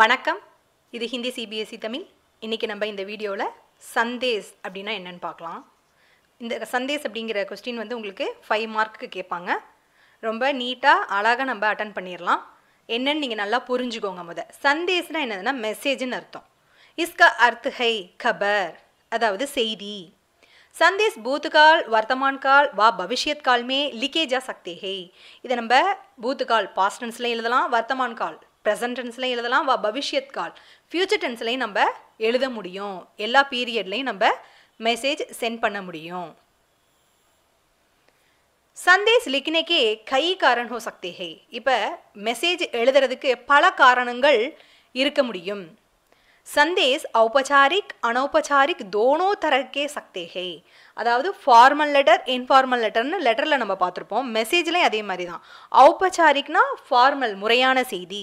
வணக்கம் இது Hindi CBSE e Tamil இன்றைக்கி நம்ம இந்த வீடியோவில் சந்தேஸ் அப்படின்னா என்னென்னு பார்க்கலாம் இந்த சந்தேஸ் அப்படிங்கிற கொஸ்டின் வந்து உங்களுக்கு ஃபைவ் மார்க்குக்கு கேட்பாங்க ரொம்ப நீட்டாக அழகாக நம்ம அட்டன் பண்ணிடலாம் என்னென்னு நீங்கள் நல்லா புரிஞ்சுக்கோங்க முத சந்தேஸ்னால் என்னதுன்னா மெசேஜ்னு அர்த்தம் இஸ்கா அர்த் ஹை கபர் அதாவது செய்தி சந்தேஸ் பூத்துகால் வர்த்தமான் கால் வா பவிஷ்யத் காலமே லீக்கேஜா சக்தி ஹெய் இதை நம்ம பூத்துகால் பாஸ்டன்ஸில் எழுதலாம் வர்த்தமான் கால் ப்ரெசன்ட் டென்ஸ்லையும் எழுதலாம் வா பவிஷ்யத் கால் ஃப்யூச்சர் டென்ஸ்லையும் நம்ம எழுத முடியும் எல்லா பீரியட்லையும் நம்ம மெசேஜ் சென்ட் பண்ண முடியும் சந்தேஷ் லிக்கினைக்கே கை காரணம் ஹோ சக்தி ஹே இப்போ மெசேஜ் எழுதுறதுக்கு பல காரணங்கள் இருக்க முடியும் சந்தேஸ் औपचारिक अनौपचारिक தோனோ तरह के அதாவது ஃபார்மல் லெட்டர் இன்ஃபார்மல் லெட்டர்னு லெட்டரில் நம்ம பார்த்துருப்போம் மெசேஜ்லேயும் அதே மாதிரி தான் ஔபச்சாரிக்னா ஃபார்மல் முறையான செய்தி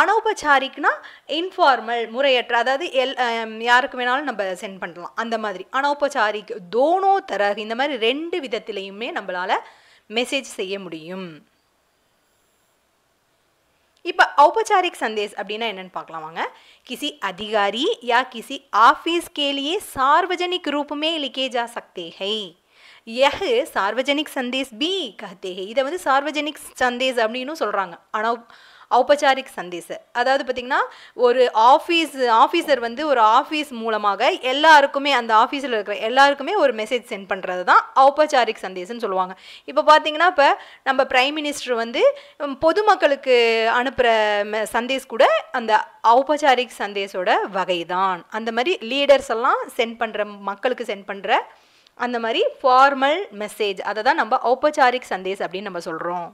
அனௌபச்சாரிக்னா இன்ஃபார்மல் முறையற்ற அதாவது எல் யாருக்கு வேணாலும் நம்ம சென்ட் பண்ணலாம் அந்த மாதிரி அனௌபச்சாரிக் தோனோ தரகு இந்த மாதிரி ரெண்டு விதத்திலையுமே நம்மளால் மெசேஜ் செய்ய முடியும் இப்போ औपचारिक संदेश அப்படின்னா என்னன்னு பார்க்கலாம் வாங்க किसी अधिकारी या किसी ऑफिस के लिए सार्वजनिक रूप में लिखे जा सकते हैं यह सार्वजनिक संदेश भी कहते हैं இதை வந்து सार्वजनिक संदेश அப்படின்னு சொல்கிறாங்க ஆனால் ஔபச்சாரிக் சந்தேச அதாவது பார்த்திங்கன்னா ஒரு ஆஃபீஸ் ஆஃபீஸர் வந்து ஒரு ஆஃபீஸ் மூலமாக எல்லாருக்குமே அந்த ஆஃபீஸில் இருக்கிற எல்லாருக்குமே ஒரு மெசேஜ் சென்ட் பண்ணுறது தான் ஔபச்சாரிக் சந்தேசம்னு சொல்லுவாங்க இப்போ பார்த்தீங்கன்னா இப்போ நம்ம பிரைம் மினிஸ்டர் வந்து பொதுமக்களுக்கு அனுப்புகிற சந்தேஸ் கூட அந்த ஔபச்சாரிக் சந்தேஷோட வகை தான் அந்த மாதிரி லீடர்ஸ் எல்லாம் சென்ட் பண்ணுற மக்களுக்கு சென்ட் பண்ணுற அந்த மாதிரி ஃபார்மல் மெசேஜ் அதை தான் நம்ம ஔபச்சாரிக் சந்தேஷ் அப்படின்னு நம்ம சொல்கிறோம்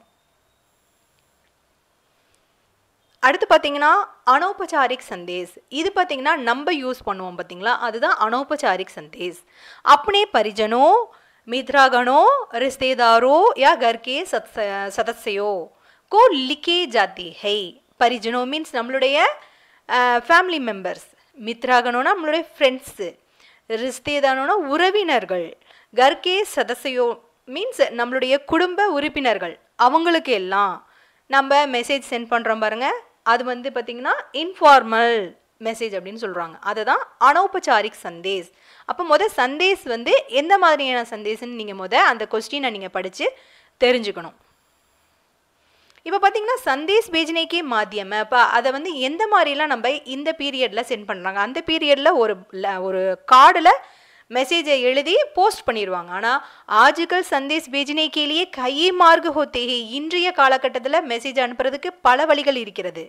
அடுத்து பார்த்தீங்கன்னா அனௌபச்சாரிக் சந்தேஷ் இது பார்த்தீங்கன்னா நம்ம யூஸ் பண்ணுவோம் பார்த்தீங்களா அதுதான் அனௌபச்சாரிக் சந்தேஷ் अपने பரிஜனோ மித்ராகனோ ரிஸ்தேதாரோ யா கர்கே சத் சதஸ்யோ கோ லிக்கே जाती है பரிஜனோ மீன்ஸ் நம்மளுடைய ஃபேமிலி மெம்பர்ஸ் மித்ராகனோனா நம்மளுடைய ஃப்ரெண்ட்ஸு ரிஸ்தேதானோனா உறவினர்கள் கர்கே சதஸ்யோ மீன்ஸ் நம்மளுடைய குடும்ப உறுப்பினர்கள் அவங்களுக்கு எல்லாம் நம்ம மெசேஜ் சென்ட் பண்ணுறோம் பாருங்கள் அது வந்து பார்த்திங்கன்னா இன்ஃபார்மல் மெசேஜ் அப்படின்னு சொல்கிறாங்க அதை தான் அனௌபச்சாரிக் சந்தேஸ் அப்போ மொதல் சந்தேஸ் வந்து எந்த மாதிரியான சந்தேஸ்ன்னு நீங்கள் மொதல் அந்த கொஸ்டினை நீங்கள் படித்து தெரிஞ்சுக்கணும் இப்போ பார்த்தீங்கன்னா சந்தேஷ் பேஜினைக்கே மாத்தியம் இப்போ அதை வந்து எந்த மாதிரிலாம் நம்ம இந்த பீரியடில் சென்ட் பண்ணுறாங்க அந்த பீரியடில் ஒரு ஒரு கார்டில் மெசேஜை எழுதி போஸ்ட் பண்ணிடுவாங்க ஆனால் ஆஜுகல் சந்தேஷ் பேஜினை கேலியே கையை மார்க் ஹோத்தேகி இன்றைய காலகட்டத்தில் மெசேஜ் அனுப்புறதுக்கு பல வழிகள் இருக்கிறது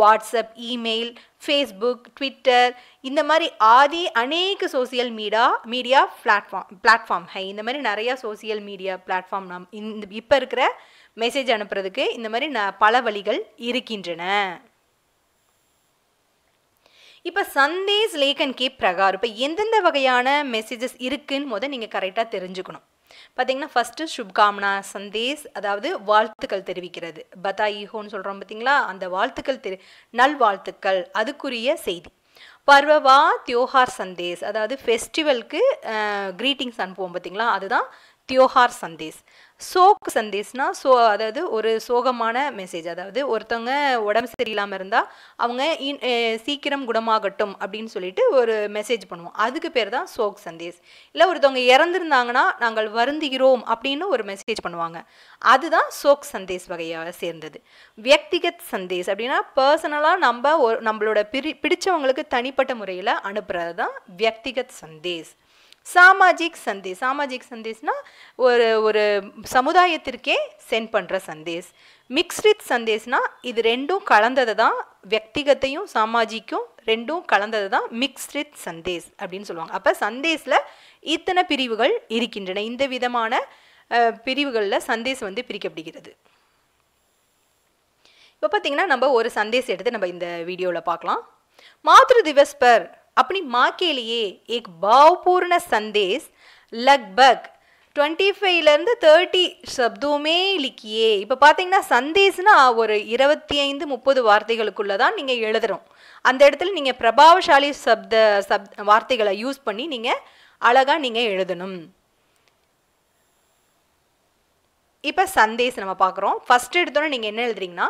வாட்ஸ்அப் இமெயில் ஃபேஸ்புக் ட்விட்டர் இந்த மாதிரி ஆதி அநேக social media media platform platform ஹை இந்த மாதிரி நிறையா சோசியல் மீடியா பிளாட்ஃபார்ம் நாம் இந்த இப்போ இருக்கிற மெசேஜ் அனுப்புறதுக்கு இந்த மாதிரி ந பல வழிகள் இருக்கின்றன இப்போ சந்தேஸ் லேகன் கே பிரகார் இப்போ எந்தெந்த வகையான மெசேஜஸ் இருக்குன்னு முத நீங்கள் கரெக்டாக தெரிஞ்சுக்கணும் பார்த்தீங்கன்னா ஃபஸ்ட்டு சுப்காமனா சந்தேஷ் அதாவது வாழ்த்துக்கள் தெரிவிக்கிறது பதா ஈஹோன்னு சொல்கிறோம் பார்த்தீங்களா அந்த வாழ்த்துக்கள் தெரி நல்வாழ்த்துக்கள் அதுக்குரிய செய்தி பர்வவா தியோஹார் சந்தேஷ் அதாவது ஃபெஸ்டிவலுக்கு க்ரீட்டிங்ஸ் அனுப்புவோம் பார்த்தீங்களா அதுதான் தியோஹார் சந்தேஷ் சோக் சந்தேஷ்னா சோ அதாவது ஒரு சோகமான மெசேஜ் அதாவது ஒருத்தவங்க உடம்பு சரியில்லாமல் இருந்தால் அவங்க சீக்கிரம் குணமாகட்டும் அப்படின்னு சொல்லிட்டு ஒரு மெசேஜ் பண்ணுவோம் அதுக்கு பேர் தான் சோக் சந்தேஷ் இல்லை ஒருத்தவங்க இறந்துருந்தாங்கன்னா நாங்கள் வருந்துகிறோம் அப்படின்னு ஒரு மெசேஜ் பண்ணுவாங்க அதுதான் சோக் சந்தேஷ் வகையாக சேர்ந்தது வியக்திகத் சந்தேஷ் அப்படின்னா பர்சனலாக நம்ம நம்மளோட பிரி பிடிச்சவங்களுக்கு தனிப்பட்ட முறையில் அனுப்புறது தான் வியக்திகத் சந்தேஷ் சாமாஜிக் சந்தேஷ் சாமாஜிக் சந்தேஷ்னால் ஒரு ஒரு சமுதாயத்திற்கே சென்ட் பண்ணுற சந்தேஷ் மிக்ஸ்ரித் சந்தேஷ்னால் இது ரெண்டும் கலந்ததை தான் வியக்திகத்தையும் சாமாஜிக்கும் ரெண்டும் கலந்தது தான் மிக்ஸ்ரித் சந்தேஷ் அப்படின்னு சொல்லுவாங்க அப்போ சந்தேஷில் இத்தனை பிரிவுகள் இருக்கின்றன இந்த விதமான பிரிவுகளில் சந்தேஷ் வந்து பிரிக்கப்படுகிறது இப்போ பார்த்தீங்கன்னா நம்ம ஒரு சந்தேஷம் எடுத்து நம்ம இந்த வீடியோவில் பார்க்கலாம் மாதிரி திவஸ் பர் अपनी माँ के लिए एक भावपूर्ण संदेश लगभग டுவெண்ட்டி ஃபைவ்லேருந்து தேர்ட்டி சப்தமே இலிக்கியே இப்போ பார்த்தீங்கன்னா சந்தேஸ்னா ஒரு இருபத்தி ஐந்து முப்பது வார்த்தைகளுக்குள்ளே தான் நீங்கள் எழுதுகிறோம் அந்த இடத்துல நீங்கள் பிரபாவசாலி சப்த சப் வார்த்தைகளை யூஸ் பண்ணி நீங்கள் அழகாக நீங்கள் எழுதணும் இப்போ சந்தேஸ் நம்ம பார்க்குறோம் ஃபஸ்ட் எடுத்தோன்னே நீங்கள் என்ன எழுதுறீங்கன்னா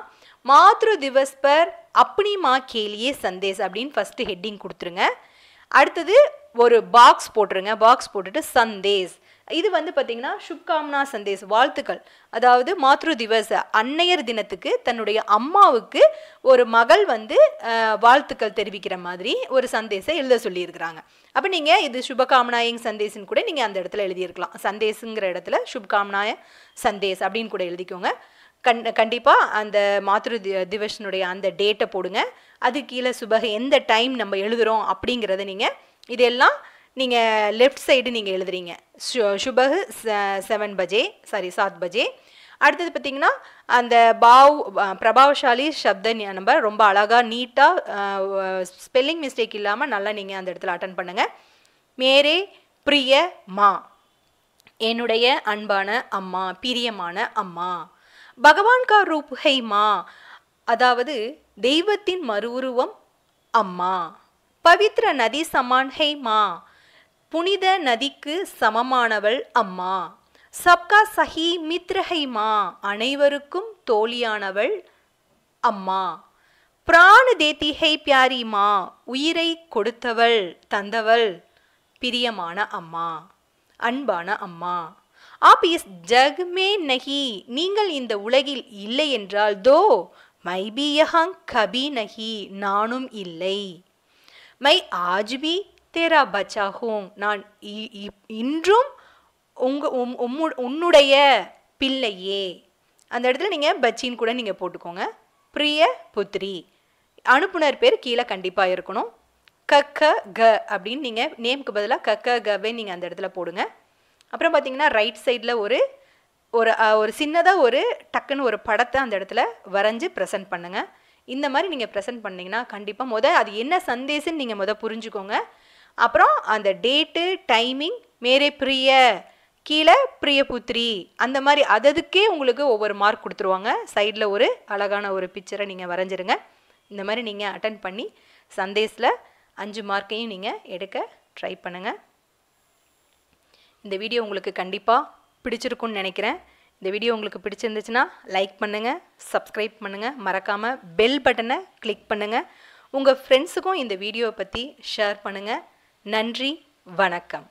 மாத்ரு திவஸ்பர் அப்படிமா மா கேலியே சந்தேஸ் அப்படின்னு ஃபஸ்ட்டு ஹெட்டிங் கொடுத்துருங்க அடுத்தது ஒரு பாக்ஸ் போட்டுருங்க பாக்ஸ் போட்டுட்டு சந்தேஸ் இது வந்து பார்த்திங்கன்னா சுப்காம்னா சந்தேஸ் வாழ்த்துக்கள் அதாவது மாத்ரு திவச அன்னையர் தினத்துக்கு தன்னுடைய அம்மாவுக்கு ஒரு மகள் வந்து வாழ்த்துக்கள் தெரிவிக்கிற மாதிரி ஒரு சந்தேசம் எழுத சொல்லியிருக்கிறாங்க அப்போ நீங்கள் இது சுபகாமனாயங் சந்தேஸ்ன்னு கூட நீங்கள் அந்த இடத்துல எழுதியிருக்கலாம் சந்தேஸுங்கிற இடத்துல சுப்காமனாய சந்தேஸ் அப்படின்னு கூட எழுதிக்கோங்க கண் கண்டிப்பாக அந்த மாத்ரு திவசனுடைய அந்த டேட்டை போடுங்க அது கீழே சுபக எந்த டைம் நம்ம எழுதுகிறோம் அப்படிங்கிறத நீங்கள் இதெல்லாம் நீங்கள் லெஃப்ட் சைடு நீங்கள் எழுதுறீங்க சுபகு செவன் பஜே சாரி சாத் பஜே அடுத்தது பார்த்திங்கன்னா அந்த பாவ் பிரபாவசாலி சப்த நம்ம ரொம்ப அழகாக நீட்டாக ஸ்பெல்லிங் மிஸ்டேக் இல்லாமல் நல்லா நீங்கள் அந்த இடத்துல அட்டன் பண்ணுங்கள் மேரே பிரிய மா என்னுடைய அன்பான அம்மா பிரியமான அம்மா பகவான் கா ரூப் ஹை மா அதாவது தெய்வத்தின் மறுவுருவம் அம்மா பவித்ர நதி சமான் ஹை மா புனித நதிக்கு சமமானவள் அம்மா சப்கா சஹி மித்ரஹை மா அனைவருக்கும் தோழியானவள் அம்மா பிராண தேத்தி ஹை பியாரி மா உயிரை கொடுத்தவள் தந்தவள் பிரியமான அம்மா அன்பான அம்மா ஆப்வியஸ் ஜக்மே நகி நீங்கள் இந்த உலகில் இல்லை என்றால் தோ மை பி யஹங் கபி நகி நானும் இல்லை மை ஆஜ் பி தேரா பச்சாகும் நான் இன்றும் உங்க உன்னுடைய பிள்ளையே அந்த இடத்துல நீங்கள் பச்சின்னு கூட நீங்கள் போட்டுக்கோங்க பிரிய புத்ரி அனுப்புனர் பேர் கீழே கண்டிப்பாக இருக்கணும் கக்க க அப்படின்னு நீங்கள் நேமுக்கு பதிலாக கக்க கவே நீங்கள் அந்த இடத்துல போடுங்க அப்புறம் பார்த்தீங்கன்னா ரைட் சைடில் ஒரு ஒரு ஒரு சின்னதாக ஒரு டக்குன்னு ஒரு படத்தை அந்த இடத்துல வரைஞ்சி ப்ரெசென்ட் பண்ணுங்கள் இந்த மாதிரி நீங்கள் ப்ரெசென்ட் பண்ணிங்கன்னா கண்டிப்பாக முதல் அது என்ன சந்தேசம்னு நீங்கள் மொதல் புரிஞ்சுக்கோங்க அப்புறம் அந்த டேட்டு டைமிங் மேரே பிரிய கீழே பிரியபுத்திரி அந்த மாதிரி அததுக்கே உங்களுக்கு ஒவ்வொரு மார்க் கொடுத்துருவாங்க சைடில் ஒரு அழகான ஒரு பிக்சரை நீங்கள் வரைஞ்சிருங்க இந்த மாதிரி நீங்கள் அட்டன் பண்ணி சந்தேஸில் அஞ்சு மார்க்கையும் நீங்கள் எடுக்க ட்ரை பண்ணுங்கள் இந்த வீடியோ உங்களுக்கு கண்டிப்பாக பிடிச்சிருக்குன்னு நினைக்கிறேன் இந்த வீடியோ உங்களுக்கு பிடிச்சிருந்துச்சுன்னா லைக் பண்ணுங்கள் சப்ஸ்கிரைப் பண்ணுங்கள் மறக்காமல் பெல் பட்டனை கிளிக் பண்ணுங்கள் உங்கள் ஃப்ரெண்ட்ஸுக்கும் இந்த வீடியோவை பற்றி ஷேர் பண்ணுங்கள் நன்றி வணக்கம்